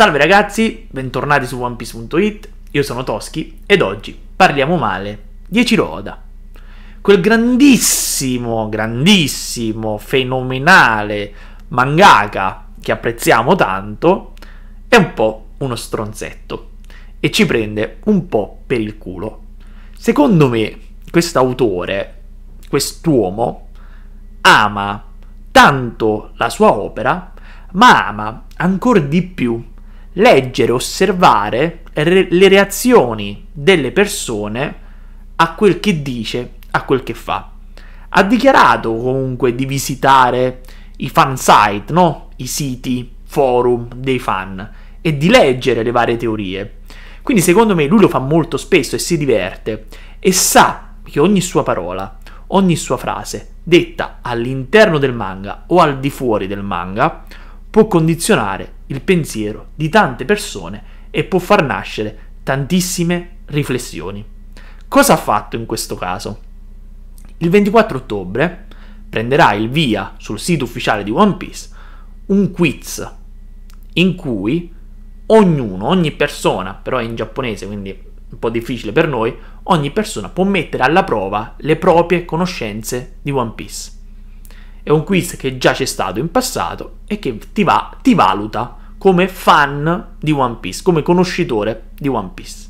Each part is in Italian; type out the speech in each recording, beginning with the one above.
Salve ragazzi, bentornati su OnePiece.it, io sono Toschi ed oggi parliamo male di Ichiro Quel grandissimo, grandissimo, fenomenale mangaka che apprezziamo tanto è un po' uno stronzetto e ci prende un po' per il culo. Secondo me quest'autore, quest'uomo, ama tanto la sua opera, ma ama ancora di più leggere, osservare re- le reazioni delle persone a quel che dice, a quel che fa. Ha dichiarato comunque di visitare i fan site, no? I siti, forum dei fan e di leggere le varie teorie. Quindi secondo me lui lo fa molto spesso e si diverte e sa che ogni sua parola, ogni sua frase, detta all'interno del manga o al di fuori del manga, può condizionare il pensiero di tante persone e può far nascere tantissime riflessioni. Cosa ha fatto in questo caso? Il 24 ottobre prenderà il via sul sito ufficiale di One Piece un quiz in cui ognuno, ogni persona, però è in giapponese quindi un po' difficile per noi, ogni persona può mettere alla prova le proprie conoscenze di One Piece. È un quiz che già c'è stato in passato e che ti, va, ti valuta come fan di One Piece, come conoscitore di One Piece.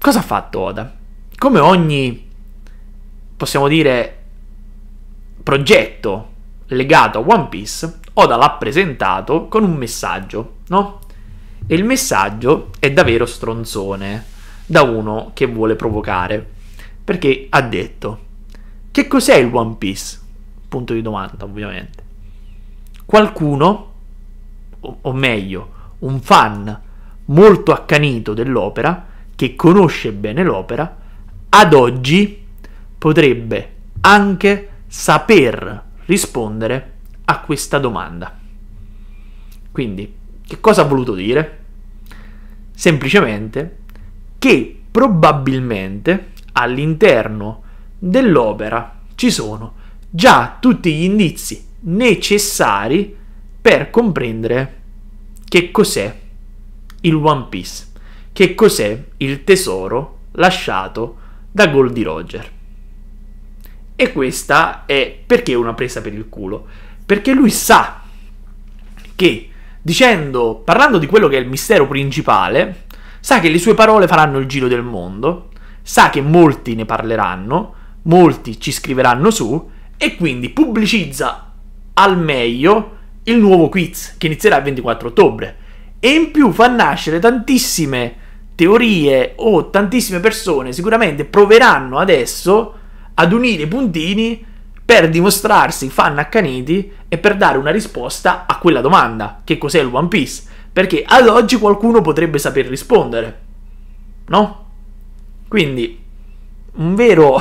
Cosa ha fatto Oda? Come ogni, possiamo dire, progetto legato a One Piece, Oda l'ha presentato con un messaggio, no? E il messaggio è davvero stronzone da uno che vuole provocare, perché ha detto: Che cos'è il One Piece? Punto di domanda, ovviamente qualcuno, o meglio, un fan molto accanito dell'opera, che conosce bene l'opera, ad oggi potrebbe anche saper rispondere a questa domanda. Quindi, che cosa ha voluto dire? Semplicemente che probabilmente all'interno dell'opera ci sono già tutti gli indizi necessari per comprendere che cos'è il One Piece, che cos'è il tesoro lasciato da Goldie Roger. E questa è perché una presa per il culo, perché lui sa che dicendo, parlando di quello che è il mistero principale, sa che le sue parole faranno il giro del mondo, sa che molti ne parleranno, molti ci scriveranno su e quindi pubblicizza al meglio il nuovo quiz che inizierà il 24 ottobre e in più fa nascere tantissime teorie o tantissime persone sicuramente proveranno adesso ad unire i puntini per dimostrarsi fan accaniti e per dare una risposta a quella domanda, che cos'è il One Piece, perché ad oggi qualcuno potrebbe saper rispondere. No? Quindi un vero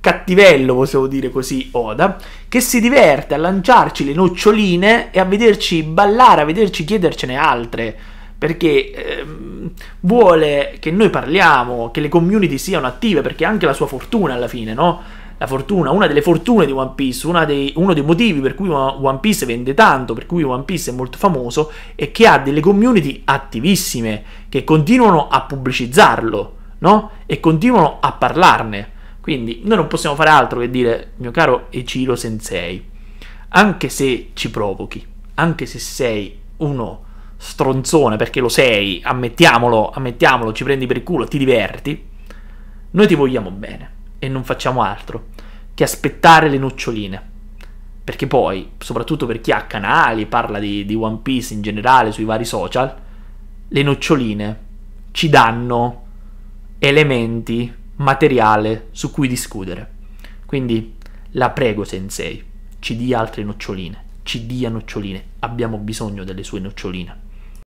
cattivello, possiamo dire così, Oda, che si diverte a lanciarci le noccioline e a vederci ballare, a vederci chiedercene altre, perché ehm, vuole che noi parliamo, che le community siano attive, perché è anche la sua fortuna alla fine, no? La fortuna, una delle fortune di One Piece, dei, uno dei motivi per cui One Piece vende tanto, per cui One Piece è molto famoso, è che ha delle community attivissime che continuano a pubblicizzarlo, no? E continuano a parlarne. Quindi noi non possiamo fare altro che dire, mio caro Echiro Sensei, anche se ci provochi, anche se sei uno stronzone, perché lo sei, ammettiamolo, ammettiamolo, ci prendi per il culo, ti diverti, noi ti vogliamo bene e non facciamo altro che aspettare le noccioline. Perché poi, soprattutto per chi ha canali, parla di, di One Piece in generale sui vari social, le noccioline ci danno elementi materiale su cui discutere. Quindi la prego, Sensei, ci dia altre noccioline, ci dia noccioline, abbiamo bisogno delle sue noccioline.